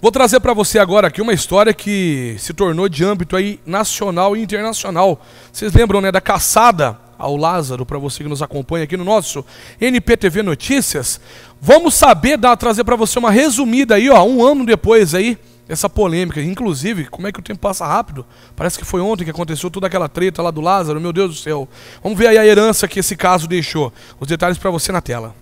Vou trazer para você agora aqui uma história que se tornou de âmbito aí nacional e internacional. Vocês lembram, né, da caçada ao Lázaro, para você que nos acompanha aqui no nosso NPTV Notícias. Vamos saber dar trazer para você uma resumida aí, ó, um ano depois aí essa polêmica, inclusive, como é que o tempo passa rápido? Parece que foi ontem que aconteceu toda aquela treta lá do Lázaro, meu Deus do céu. Vamos ver aí a herança que esse caso deixou. Os detalhes para você na tela.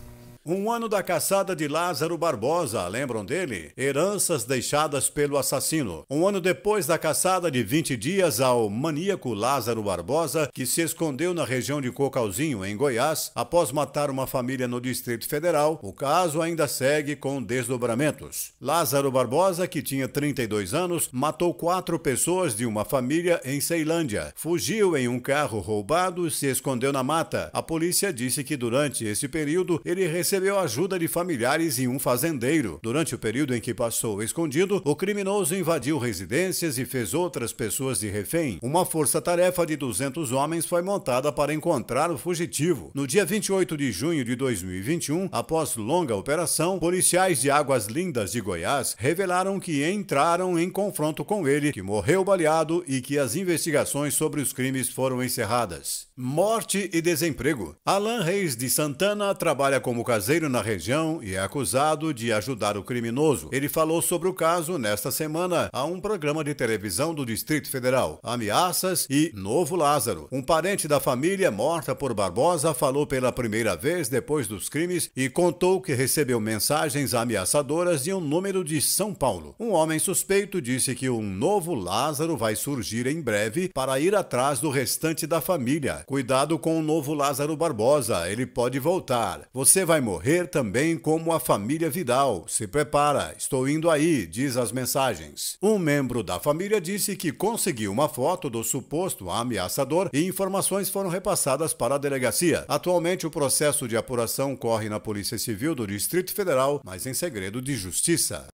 Um ano da caçada de Lázaro Barbosa, lembram dele? Heranças deixadas pelo assassino. Um ano depois da caçada de 20 dias ao maníaco Lázaro Barbosa, que se escondeu na região de Cocalzinho, em Goiás, após matar uma família no Distrito Federal, o caso ainda segue com desdobramentos. Lázaro Barbosa, que tinha 32 anos, matou quatro pessoas de uma família em Ceilândia. Fugiu em um carro roubado e se escondeu na mata. A polícia disse que durante esse período ele recebeu recebeu ajuda de familiares e um fazendeiro. Durante o período em que passou escondido, o criminoso invadiu residências e fez outras pessoas de refém. Uma força-tarefa de 200 homens foi montada para encontrar o fugitivo. No dia 28 de junho de 2021, após longa operação, policiais de Águas Lindas de Goiás revelaram que entraram em confronto com ele, que morreu baleado e que as investigações sobre os crimes foram encerradas. Morte e desemprego. Alan Reis de Santana trabalha como caseiro caseiro na região e é acusado de ajudar o criminoso. Ele falou sobre o caso nesta semana a um programa de televisão do Distrito Federal. Ameaças e Novo Lázaro. Um parente da família morta por Barbosa falou pela primeira vez depois dos crimes e contou que recebeu mensagens ameaçadoras de um número de São Paulo. Um homem suspeito disse que um novo Lázaro vai surgir em breve para ir atrás do restante da família. Cuidado com o novo Lázaro Barbosa, ele pode voltar. Você vai morrer morrer também como a família Vidal. Se prepara, estou indo aí, diz as mensagens. Um membro da família disse que conseguiu uma foto do suposto ameaçador e informações foram repassadas para a delegacia. Atualmente, o processo de apuração corre na Polícia Civil do Distrito Federal, mas em segredo de justiça.